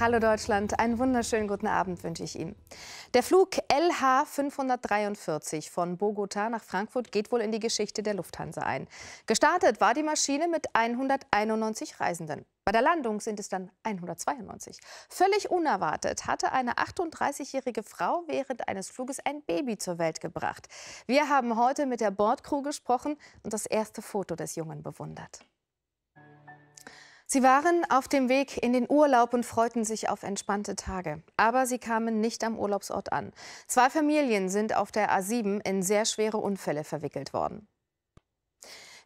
Hallo Deutschland, einen wunderschönen guten Abend wünsche ich Ihnen. Der Flug LH 543 von Bogota nach Frankfurt geht wohl in die Geschichte der Lufthansa ein. Gestartet war die Maschine mit 191 Reisenden. Bei der Landung sind es dann 192. Völlig unerwartet hatte eine 38-jährige Frau während eines Fluges ein Baby zur Welt gebracht. Wir haben heute mit der Bordcrew gesprochen und das erste Foto des Jungen bewundert. Sie waren auf dem Weg in den Urlaub und freuten sich auf entspannte Tage. Aber sie kamen nicht am Urlaubsort an. Zwei Familien sind auf der A7 in sehr schwere Unfälle verwickelt worden.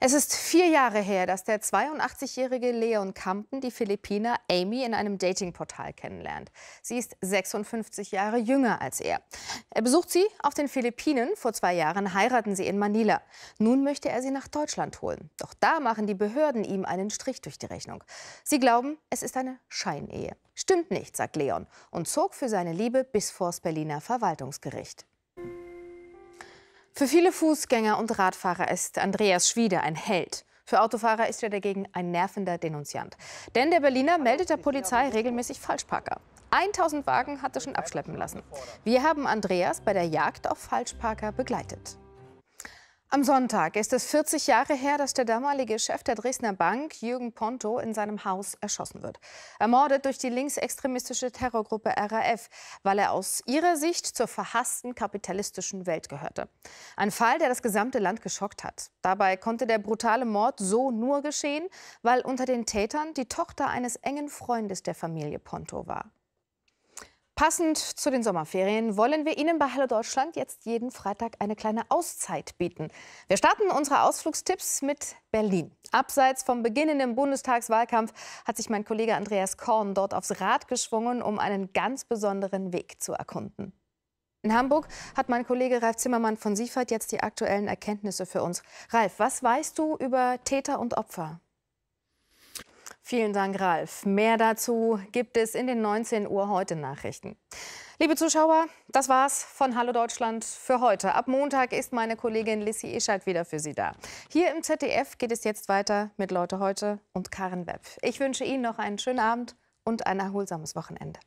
Es ist vier Jahre her, dass der 82-jährige Leon Kampen die Philippiner Amy in einem Datingportal kennenlernt. Sie ist 56 Jahre jünger als er. Er besucht sie auf den Philippinen. Vor zwei Jahren heiraten sie in Manila. Nun möchte er sie nach Deutschland holen. Doch da machen die Behörden ihm einen Strich durch die Rechnung. Sie glauben, es ist eine Scheinehe. Stimmt nicht, sagt Leon und zog für seine Liebe bis vors Berliner Verwaltungsgericht. Für viele Fußgänger und Radfahrer ist Andreas Schwede ein Held. Für Autofahrer ist er dagegen ein nervender Denunziant. Denn der Berliner meldet der Polizei regelmäßig Falschparker. 1000 Wagen hat er schon abschleppen lassen. Wir haben Andreas bei der Jagd auf Falschparker begleitet. Am Sonntag ist es 40 Jahre her, dass der damalige Chef der Dresdner Bank, Jürgen Ponto, in seinem Haus erschossen wird. Ermordet durch die linksextremistische Terrorgruppe RAF, weil er aus ihrer Sicht zur verhassten kapitalistischen Welt gehörte. Ein Fall, der das gesamte Land geschockt hat. Dabei konnte der brutale Mord so nur geschehen, weil unter den Tätern die Tochter eines engen Freundes der Familie Ponto war. Passend zu den Sommerferien wollen wir Ihnen bei Hallo Deutschland jetzt jeden Freitag eine kleine Auszeit bieten. Wir starten unsere Ausflugstipps mit Berlin. Abseits vom beginnenden Bundestagswahlkampf hat sich mein Kollege Andreas Korn dort aufs Rad geschwungen, um einen ganz besonderen Weg zu erkunden. In Hamburg hat mein Kollege Ralf Zimmermann von Siefert jetzt die aktuellen Erkenntnisse für uns. Ralf, was weißt du über Täter und Opfer? Vielen Dank, Ralf. Mehr dazu gibt es in den 19 Uhr heute Nachrichten. Liebe Zuschauer, das war's von Hallo Deutschland für heute. Ab Montag ist meine Kollegin Lissy Ischak wieder für Sie da. Hier im ZDF geht es jetzt weiter mit Leute heute und Karen Webb. Ich wünsche Ihnen noch einen schönen Abend und ein erholsames Wochenende.